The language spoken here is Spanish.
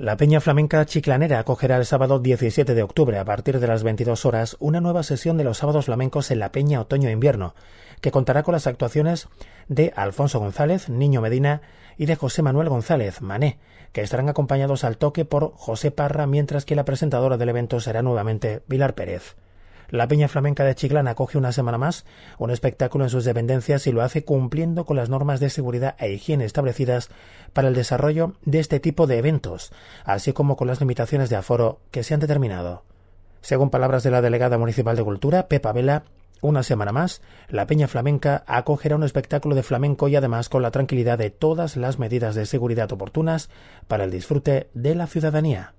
La Peña Flamenca Chiclanera acogerá el sábado 17 de octubre a partir de las 22 horas una nueva sesión de los sábados flamencos en la Peña Otoño Invierno, que contará con las actuaciones de Alfonso González, Niño Medina y de José Manuel González, Mané, que estarán acompañados al toque por José Parra, mientras que la presentadora del evento será nuevamente Vilar Pérez. La Peña Flamenca de Chiclana acoge una semana más un espectáculo en sus dependencias y lo hace cumpliendo con las normas de seguridad e higiene establecidas para el desarrollo de este tipo de eventos, así como con las limitaciones de aforo que se han determinado. Según palabras de la delegada municipal de Cultura, Pepa Vela, una semana más, la Peña Flamenca acogerá un espectáculo de flamenco y además con la tranquilidad de todas las medidas de seguridad oportunas para el disfrute de la ciudadanía.